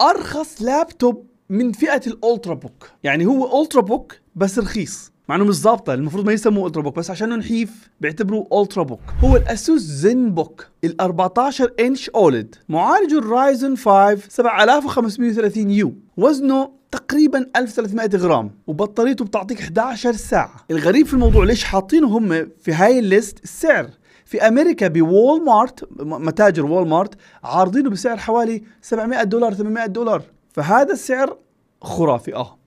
ارخص لابتوب من فئه الالترا بوك يعني هو الترا بوك بس رخيص مع انه مش ظابطه المفروض ما يسموه الترا بوك بس عشان نحيف بيعتبروه الترا بوك هو الاسوس زين بوك ال 14 انش اولد معالجه الرايزن 5 7530 يو وزنه تقريبا 1300 غرام وبطاريته بتعطيك 11 ساعة الغريب في الموضوع ليش حاطينه هم في هاي الليست السعر في امريكا بوول مارت متاجر وول مارت عارضينه بسعر حوالي 700 دولار 800 دولار فهذا السعر خرافي اه